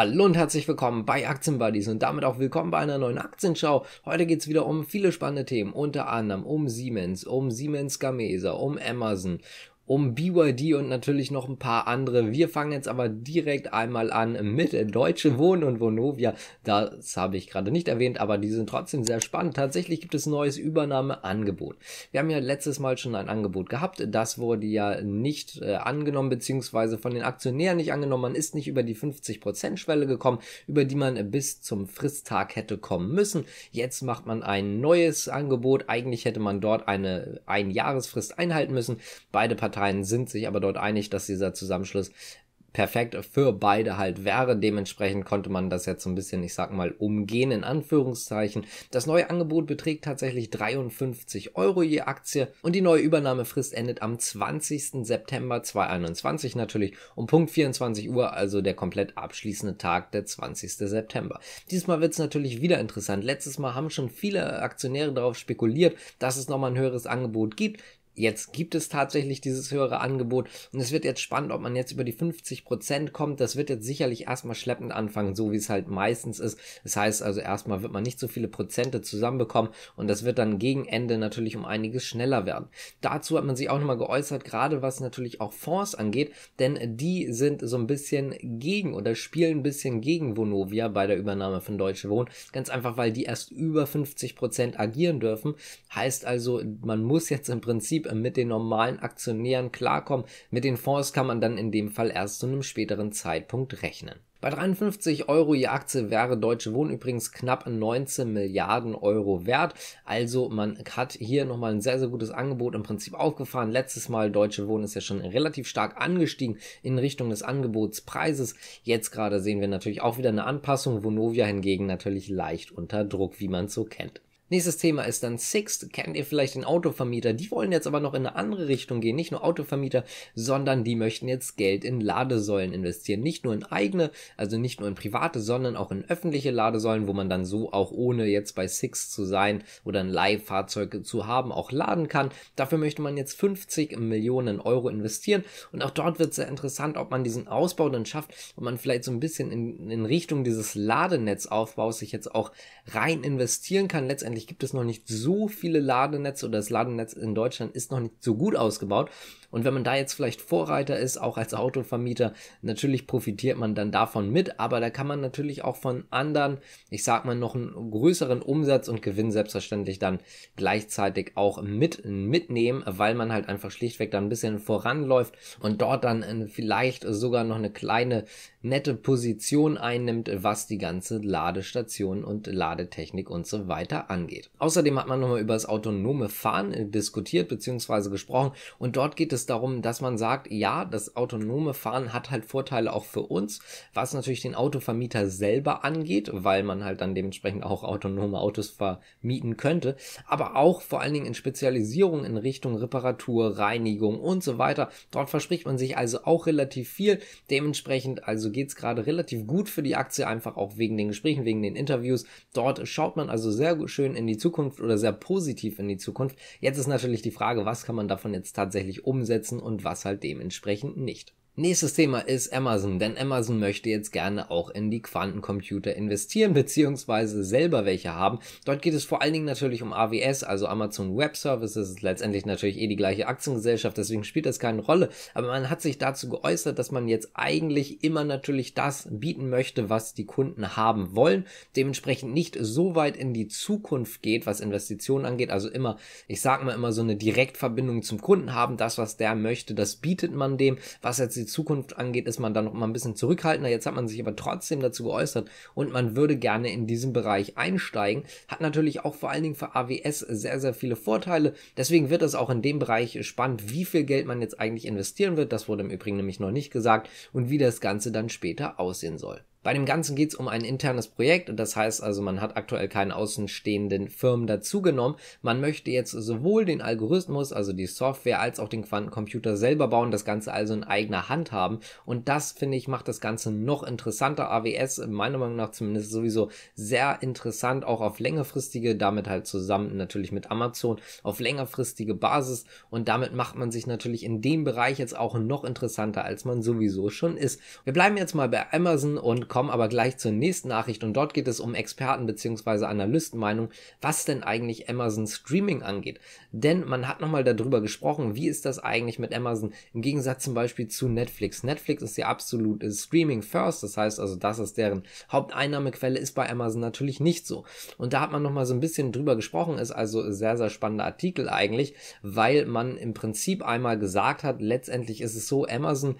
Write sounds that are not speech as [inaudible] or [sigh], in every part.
Hallo und herzlich willkommen bei Aktienbuddies und damit auch willkommen bei einer neuen Aktienschau. Heute geht es wieder um viele spannende Themen, unter anderem um Siemens, um Siemens Gamesa, um Amazon, um BYD und natürlich noch ein paar andere. Wir fangen jetzt aber direkt einmal an mit Deutsche Wohnen und Vonovia. Das habe ich gerade nicht erwähnt, aber die sind trotzdem sehr spannend. Tatsächlich gibt es neues Übernahmeangebot. Wir haben ja letztes Mal schon ein Angebot gehabt. Das wurde ja nicht äh, angenommen, beziehungsweise von den Aktionären nicht angenommen. Man ist nicht über die 50%-Schwelle gekommen, über die man bis zum Fristtag hätte kommen müssen. Jetzt macht man ein neues Angebot. Eigentlich hätte man dort eine Einjahresfrist einhalten müssen. Beide Parteien Parteien sind sich aber dort einig, dass dieser Zusammenschluss perfekt für beide halt wäre. Dementsprechend konnte man das jetzt so ein bisschen, ich sag mal, umgehen in Anführungszeichen. Das neue Angebot beträgt tatsächlich 53 Euro je Aktie und die neue Übernahmefrist endet am 20. September 2021 natürlich um Punkt 24 Uhr, also der komplett abschließende Tag, der 20. September. Diesmal wird es natürlich wieder interessant. Letztes Mal haben schon viele Aktionäre darauf spekuliert, dass es nochmal ein höheres Angebot gibt. Jetzt gibt es tatsächlich dieses höhere Angebot und es wird jetzt spannend, ob man jetzt über die 50% Prozent kommt. Das wird jetzt sicherlich erstmal schleppend anfangen, so wie es halt meistens ist. Das heißt also, erstmal wird man nicht so viele Prozente zusammenbekommen und das wird dann gegen Ende natürlich um einiges schneller werden. Dazu hat man sich auch nochmal geäußert, gerade was natürlich auch Fonds angeht, denn die sind so ein bisschen gegen oder spielen ein bisschen gegen Vonovia bei der Übernahme von Deutsche Wohnen. Ganz einfach, weil die erst über 50% Prozent agieren dürfen. Heißt also, man muss jetzt im Prinzip mit den normalen Aktionären klarkommen. Mit den Fonds kann man dann in dem Fall erst zu einem späteren Zeitpunkt rechnen. Bei 53 Euro je Aktie wäre Deutsche Wohnen übrigens knapp 19 Milliarden Euro wert. Also man hat hier nochmal ein sehr, sehr gutes Angebot im Prinzip aufgefahren. Letztes Mal Deutsche Wohnen ist ja schon relativ stark angestiegen in Richtung des Angebotspreises. Jetzt gerade sehen wir natürlich auch wieder eine Anpassung. Vonovia hingegen natürlich leicht unter Druck, wie man es so kennt. Nächstes Thema ist dann Sixt. Kennt ihr vielleicht den Autovermieter? Die wollen jetzt aber noch in eine andere Richtung gehen. Nicht nur Autovermieter, sondern die möchten jetzt Geld in Ladesäulen investieren. Nicht nur in eigene, also nicht nur in private, sondern auch in öffentliche Ladesäulen, wo man dann so auch ohne jetzt bei Sixt zu sein oder ein Leihfahrzeug zu haben, auch laden kann. Dafür möchte man jetzt 50 Millionen Euro investieren. Und auch dort wird es sehr interessant, ob man diesen Ausbau dann schafft und man vielleicht so ein bisschen in, in Richtung dieses Ladenetzaufbaus sich jetzt auch rein investieren kann. Letztendlich eigentlich gibt es noch nicht so viele Ladenetze oder das Ladenetz in Deutschland ist noch nicht so gut ausgebaut. Und wenn man da jetzt vielleicht Vorreiter ist, auch als Autovermieter, natürlich profitiert man dann davon mit, aber da kann man natürlich auch von anderen, ich sag mal, noch einen größeren Umsatz und Gewinn selbstverständlich dann gleichzeitig auch mit, mitnehmen, weil man halt einfach schlichtweg dann ein bisschen voranläuft und dort dann äh, vielleicht sogar noch eine kleine nette Position einnimmt, was die ganze Ladestation und Ladetechnik und so weiter angeht. Außerdem hat man nochmal über das autonome Fahren äh, diskutiert bzw. gesprochen und dort geht es darum, dass man sagt, ja, das autonome Fahren hat halt Vorteile auch für uns, was natürlich den Autovermieter selber angeht, weil man halt dann dementsprechend auch autonome Autos vermieten könnte, aber auch vor allen Dingen in Spezialisierung in Richtung Reparatur, Reinigung und so weiter. Dort verspricht man sich also auch relativ viel. Dementsprechend also geht es gerade relativ gut für die Aktie, einfach auch wegen den Gesprächen, wegen den Interviews. Dort schaut man also sehr schön in die Zukunft oder sehr positiv in die Zukunft. Jetzt ist natürlich die Frage, was kann man davon jetzt tatsächlich umsetzen und was halt dementsprechend nicht. Nächstes Thema ist Amazon, denn Amazon möchte jetzt gerne auch in die Quantencomputer investieren [laughs] beziehungsweise selber welche haben. Dort geht es vor allen Dingen natürlich um AWS, also Amazon Web Services, letztendlich natürlich eh die gleiche Aktiengesellschaft, deswegen spielt das keine Rolle, aber man hat sich dazu geäußert, dass man jetzt eigentlich immer natürlich das bieten möchte, was die Kunden haben wollen, dementsprechend nicht so weit in die Zukunft geht, was Investitionen angeht, also immer, ich sag mal immer so eine Direktverbindung zum Kunden haben, das was der möchte, das bietet man dem, was jetzt die Zukunft angeht, ist man da noch mal ein bisschen zurückhaltender. Jetzt hat man sich aber trotzdem dazu geäußert und man würde gerne in diesen Bereich einsteigen. Hat natürlich auch vor allen Dingen für AWS sehr, sehr viele Vorteile. Deswegen wird es auch in dem Bereich spannend, wie viel Geld man jetzt eigentlich investieren wird. Das wurde im Übrigen nämlich noch nicht gesagt und wie das Ganze dann später aussehen soll. Bei dem Ganzen geht es um ein internes Projekt und das heißt also, man hat aktuell keinen außenstehenden Firmen dazugenommen. Man möchte jetzt sowohl den Algorithmus, also die Software, als auch den Quantencomputer selber bauen, das Ganze also in eigener Hand haben. Und das, finde ich, macht das Ganze noch interessanter. AWS, meiner Meinung nach zumindest sowieso sehr interessant, auch auf längerfristige, damit halt zusammen natürlich mit Amazon, auf längerfristige Basis. Und damit macht man sich natürlich in dem Bereich jetzt auch noch interessanter, als man sowieso schon ist. Wir bleiben jetzt mal bei Amazon und kommen kommen aber gleich zur nächsten Nachricht und dort geht es um Experten bzw. Analystenmeinung, was denn eigentlich Amazon Streaming angeht. Denn man hat nochmal darüber gesprochen, wie ist das eigentlich mit Amazon im Gegensatz zum Beispiel zu Netflix. Netflix ist ja absolut äh, Streaming First, das heißt also, das ist deren Haupteinnahmequelle, ist bei Amazon natürlich nicht so. Und da hat man nochmal so ein bisschen drüber gesprochen, ist also sehr, sehr spannender Artikel eigentlich, weil man im Prinzip einmal gesagt hat, letztendlich ist es so, Amazon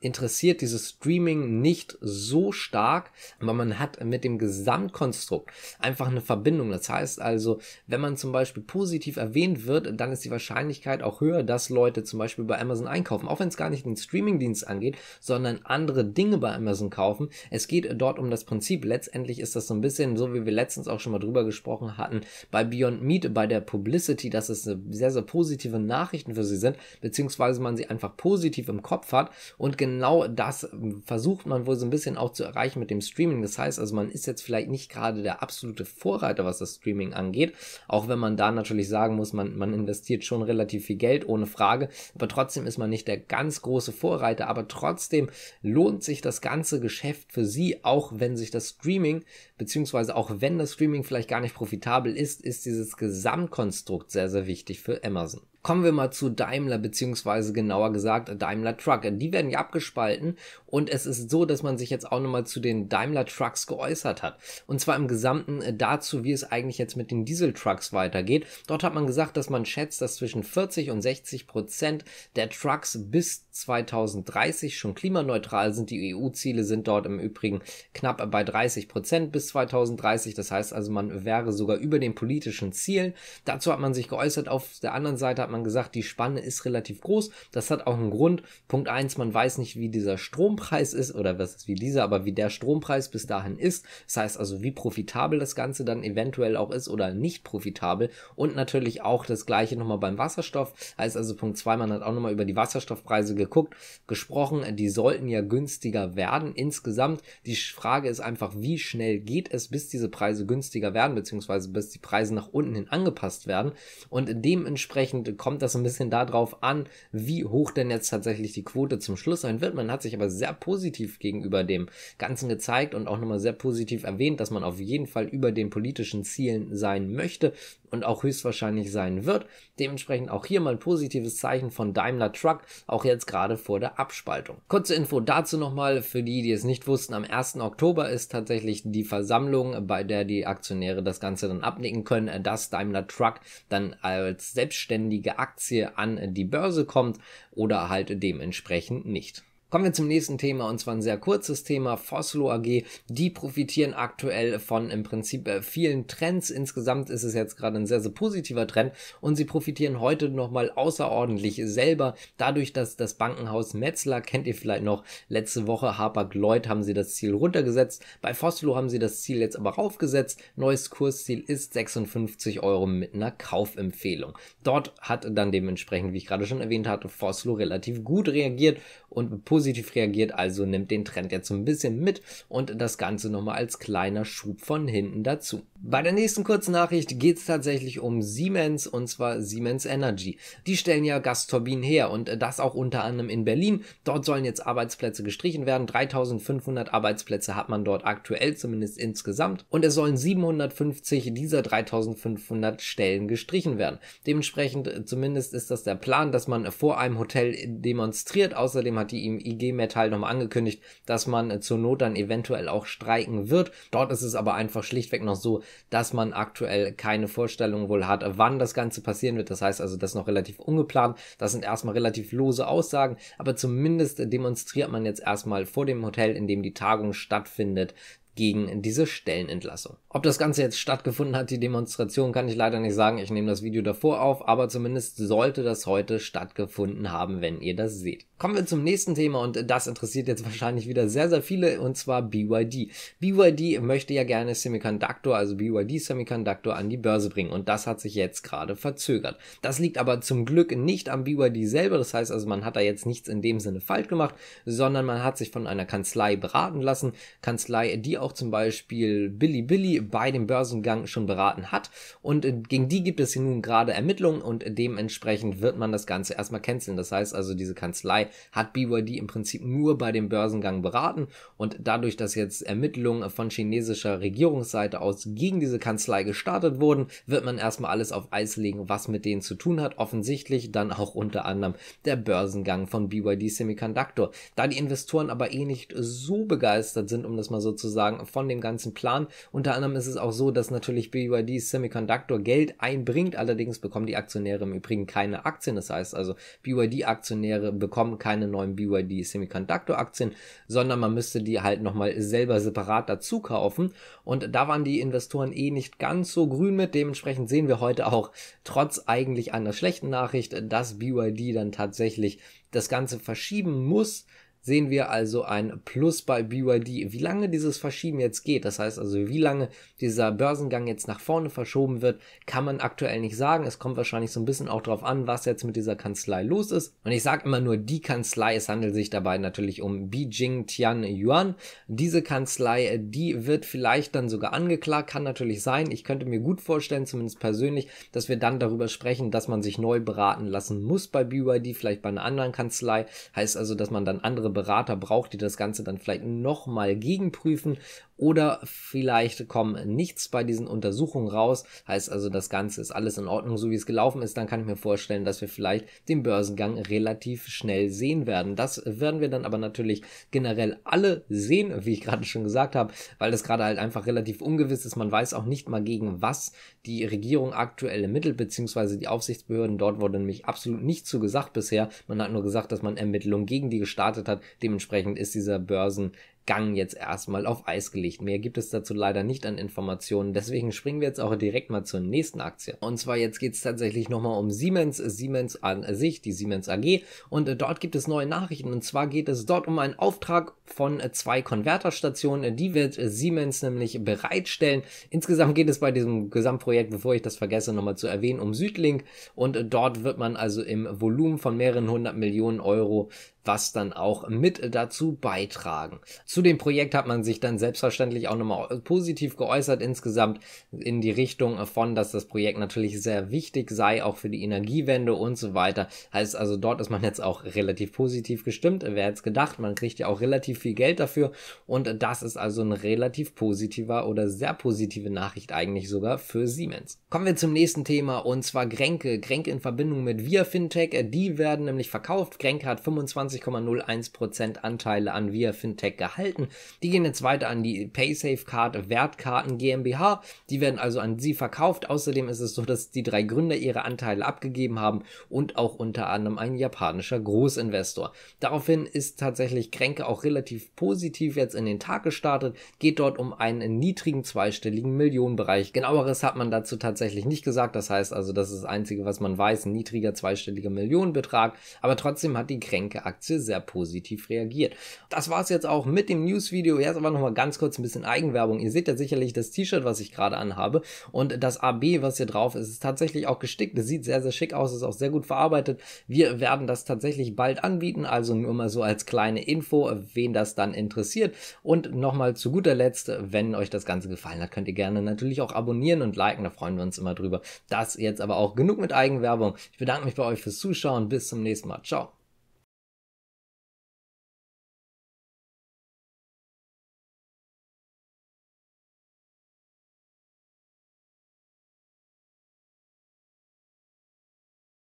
interessiert dieses Streaming nicht so stark, aber man hat mit dem Gesamtkonstrukt einfach eine Verbindung. Das heißt also, wenn man zum Beispiel positiv erwähnt wird, dann ist die Wahrscheinlichkeit auch höher, dass Leute zum Beispiel bei Amazon einkaufen, auch wenn es gar nicht den Streamingdienst angeht, sondern andere Dinge bei Amazon kaufen. Es geht dort um das Prinzip. Letztendlich ist das so ein bisschen so, wie wir letztens auch schon mal drüber gesprochen hatten, bei Beyond Meat, bei der Publicity, dass es sehr, sehr positive Nachrichten für sie sind, beziehungsweise man sie einfach positiv im Kopf hat und genau genau das ähm, versucht man wohl so ein bisschen auch zu erreichen mit dem Streaming. Das heißt also, man ist jetzt vielleicht nicht gerade der absolute Vorreiter, was das Streaming angeht, auch wenn man da natürlich sagen muss, man, man investiert schon relativ viel Geld, ohne Frage, aber trotzdem ist man nicht der ganz große Vorreiter, aber trotzdem lohnt sich das ganze Geschäft für sie, auch wenn sich das Streaming, beziehungsweise auch wenn das Streaming vielleicht gar nicht profitabel ist, ist dieses Gesamtkonstrukt sehr, sehr wichtig für Amazon. Kommen wir mal zu Daimler, beziehungsweise genauer gesagt Daimler Truck. Die werden ja abgespalten und es ist so, dass man sich jetzt auch nochmal zu den Daimler Trucks geäußert hat. Und zwar im Gesamten äh, dazu, wie es eigentlich jetzt mit den Diesel Trucks weitergeht. Dort hat man gesagt, dass man schätzt, dass zwischen 40 und 60 Prozent der Trucks bis 2030 schon klimaneutral sind. Die EU-Ziele sind dort im Übrigen knapp bei 30 Prozent bis 2030. Das heißt also, man wäre sogar über den politischen Zielen. Dazu hat man sich geäußert. Auf der anderen Seite hat man gesagt, die Spanne ist relativ groß. Das hat auch einen Grund. Punkt eins: man weiß nicht, wie dieser Strompreis Strompreis ist oder was ist wie dieser, aber wie der Strompreis bis dahin ist. Das heißt also, wie profitabel das Ganze dann eventuell auch ist oder nicht profitabel. Und natürlich auch das gleiche nochmal beim Wasserstoff. Heißt also Punkt 2, man hat auch nochmal über die Wasserstoffpreise geguckt, gesprochen. Die sollten ja günstiger werden insgesamt. Die Frage ist einfach, wie schnell geht es, bis diese Preise günstiger werden, beziehungsweise bis die Preise nach unten hin angepasst werden. Und dementsprechend kommt das ein bisschen darauf an, wie hoch denn jetzt tatsächlich die Quote zum Schluss sein wird. Man hat sich aber sehr sehr positiv gegenüber dem Ganzen gezeigt und auch nochmal sehr positiv erwähnt, dass man auf jeden Fall über den politischen Zielen sein möchte und auch höchstwahrscheinlich sein wird. Dementsprechend auch hier mal ein positives Zeichen von Daimler Truck, auch jetzt gerade vor der Abspaltung. Kurze Info dazu nochmal, für die, die es nicht wussten, am 1. Oktober ist tatsächlich die Versammlung, bei der die Aktionäre das Ganze dann abnicken können, dass Daimler Truck dann als selbstständige Aktie an die Börse kommt oder halt dementsprechend nicht. Kommen wir zum nächsten Thema und zwar ein sehr kurzes Thema. Foslo AG, die profitieren aktuell von im Prinzip äh, vielen Trends. Insgesamt ist es jetzt gerade ein sehr, sehr positiver Trend und sie profitieren heute nochmal außerordentlich selber dadurch, dass das Bankenhaus Metzler, kennt ihr vielleicht noch, letzte Woche Harper Lloyd haben sie das Ziel runtergesetzt. Bei Foslo haben sie das Ziel jetzt aber raufgesetzt. Neues Kursziel ist 56 Euro mit einer Kaufempfehlung. Dort hat dann dementsprechend, wie ich gerade schon erwähnt hatte, Foslo relativ gut reagiert und positiv reagiert, also nimmt den Trend jetzt so ein bisschen mit und das Ganze nochmal als kleiner Schub von hinten dazu. Bei der nächsten kurzen Nachricht geht es tatsächlich um Siemens und zwar Siemens Energy. Die stellen ja Gasturbinen her und das auch unter anderem in Berlin. Dort sollen jetzt Arbeitsplätze gestrichen werden. 3500 Arbeitsplätze hat man dort aktuell, zumindest insgesamt. Und es sollen 750 dieser 3500 Stellen gestrichen werden. Dementsprechend zumindest ist das der Plan, dass man vor einem Hotel demonstriert. Außerdem hat die IG Metall nochmal angekündigt, dass man äh, zur Not dann eventuell auch streiken wird. Dort ist es aber einfach schlichtweg noch so, dass man aktuell keine Vorstellung wohl hat, wann das Ganze passieren wird. Das heißt also, das ist noch relativ ungeplant. Das sind erstmal relativ lose Aussagen, aber zumindest äh, demonstriert man jetzt erstmal vor dem Hotel, in dem die Tagung stattfindet, gegen diese Stellenentlassung. Ob das Ganze jetzt stattgefunden hat, die Demonstration, kann ich leider nicht sagen. Ich nehme das Video davor auf, aber zumindest sollte das heute stattgefunden haben, wenn ihr das seht. Kommen wir zum nächsten Thema und das interessiert jetzt wahrscheinlich wieder sehr, sehr viele und zwar BYD. BYD möchte ja gerne Semiconductor, also BYD Semiconductor an die Börse bringen und das hat sich jetzt gerade verzögert. Das liegt aber zum Glück nicht am BYD selber, das heißt also man hat da jetzt nichts in dem Sinne falsch gemacht, sondern man hat sich von einer Kanzlei beraten lassen, Kanzlei, die auch auch zum Beispiel Billy Billy bei dem Börsengang schon beraten hat. Und äh, gegen die gibt es nun gerade Ermittlungen und dementsprechend wird man das Ganze erstmal canceln. Das heißt also, diese Kanzlei hat BYD im Prinzip nur bei dem Börsengang beraten und dadurch, dass jetzt Ermittlungen von chinesischer Regierungsseite aus gegen diese Kanzlei gestartet wurden, wird man erstmal alles auf Eis legen, was mit denen zu tun hat. Offensichtlich dann auch unter anderem der Börsengang von BYD Semiconductor. Da die Investoren aber eh nicht so begeistert sind, um das mal so zu sagen, von dem ganzen Plan. Unter anderem ist es auch so, dass natürlich BYD Semiconductor Geld einbringt, allerdings bekommen die Aktionäre im Übrigen keine Aktien. Das heißt also, BYD-Aktionäre bekommen keine neuen BYD Semiconductor-Aktien, sondern man müsste die halt nochmal selber separat dazu kaufen. Und da waren die Investoren eh nicht ganz so grün mit. Dementsprechend sehen wir heute auch trotz eigentlich einer schlechten Nachricht, dass BYD dann tatsächlich das Ganze verschieben muss sehen wir also ein Plus bei BYD. Wie lange dieses Verschieben jetzt geht, das heißt also wie lange dieser Börsengang jetzt nach vorne verschoben wird, kann man aktuell nicht sagen. Es kommt wahrscheinlich so ein bisschen auch darauf an, was jetzt mit dieser Kanzlei los ist. Und ich sage immer nur die Kanzlei, es handelt sich dabei natürlich um Beijing Tian Yuan. Diese Kanzlei, die wird vielleicht dann sogar angeklagt, kann natürlich sein. Ich könnte mir gut vorstellen, zumindest persönlich, dass wir dann darüber sprechen, dass man sich neu beraten lassen muss bei BYD, vielleicht bei einer anderen Kanzlei. Heißt also, dass man dann andere Berater braucht, die das Ganze dann vielleicht nochmal gegenprüfen oder vielleicht kommen nichts bei diesen Untersuchungen raus. Heißt also, das Ganze ist alles in Ordnung, so wie es gelaufen ist. Dann kann ich mir vorstellen, dass wir vielleicht den Börsengang relativ schnell sehen werden. Das werden wir dann aber natürlich generell alle sehen, wie ich gerade schon gesagt habe, weil das gerade halt einfach relativ ungewiss ist. Man weiß auch nicht mal gegen was die Regierung aktuelle Mittel bzw. die Aufsichtsbehörden dort wurde nämlich absolut nicht zugesagt bisher. Man hat nur gesagt, dass man Ermittlungen gegen die gestartet hat. Dementsprechend ist dieser Börsen Gang jetzt erstmal auf Eis gelegt. Mehr gibt es dazu leider nicht an Informationen. Deswegen springen wir jetzt auch direkt mal zur nächsten Aktie. Und zwar jetzt geht es tatsächlich nochmal um Siemens, Siemens an sich, die Siemens AG. Und äh, dort gibt es neue Nachrichten. Und zwar geht es dort um einen Auftrag von äh, zwei Konverterstationen. Die wird äh, Siemens nämlich bereitstellen. Insgesamt geht es bei diesem Gesamtprojekt, bevor ich das vergesse, nochmal zu erwähnen, um Südlink. Und dort wird man also im Volumen von mehreren hundert Millionen Euro was dann auch mit dazu beitragen. Zu zu dem Projekt hat man sich dann selbstverständlich auch nochmal positiv geäußert, insgesamt in die Richtung von, dass das Projekt natürlich sehr wichtig sei, auch für die Energiewende und so weiter. Heißt also, dort ist man jetzt auch relativ positiv gestimmt. Wer hätte es gedacht, man kriegt ja auch relativ viel Geld dafür und das ist also ein relativ positiver oder sehr positive Nachricht eigentlich sogar für Siemens. Kommen wir zum nächsten Thema und zwar Grenke. Grenke in Verbindung mit Via Fintech, die werden nämlich verkauft. Grenke hat 25,01% Anteile an Via Fintech gehalten erhalten. Die gehen jetzt weiter an die PaySafe-Card Wertkarten GmbH. Die werden also an sie verkauft. Außerdem ist es so, dass die drei Gründer ihre Anteile abgegeben haben und auch unter anderem ein japanischer Großinvestor. Daraufhin ist tatsächlich Kränke auch relativ positiv jetzt in den Tag gestartet. Geht dort um einen niedrigen zweistelligen Millionenbereich. Genaueres hat man dazu tatsächlich nicht gesagt. Das heißt also, das ist das Einzige, was man weiß. Ein niedriger zweistelliger Millionenbetrag. Aber trotzdem hat die Kränke-Aktie sehr positiv reagiert. Das war es jetzt auch mit dem dem News-Video. Jetzt aber nochmal ganz kurz ein bisschen Eigenwerbung. Ihr seht ja sicherlich das T-Shirt, was ich gerade anhabe. Und das AB, was hier drauf ist, ist tatsächlich auch gestickt. Es sieht sehr, sehr schick aus, ist auch sehr gut verarbeitet. Wir werden das tatsächlich bald anbieten. Also nur mal so als kleine Info, wen das dann interessiert. Und nochmal zu guter Letzt, wenn euch das Ganze gefallen hat, könnt ihr gerne natürlich auch abonnieren und liken. Da freuen wir uns immer drüber. Das jetzt aber auch genug mit Eigenwerbung. Ich bedanke mich bei euch fürs Zuschauen. Bis zum nächsten Mal. Ciao.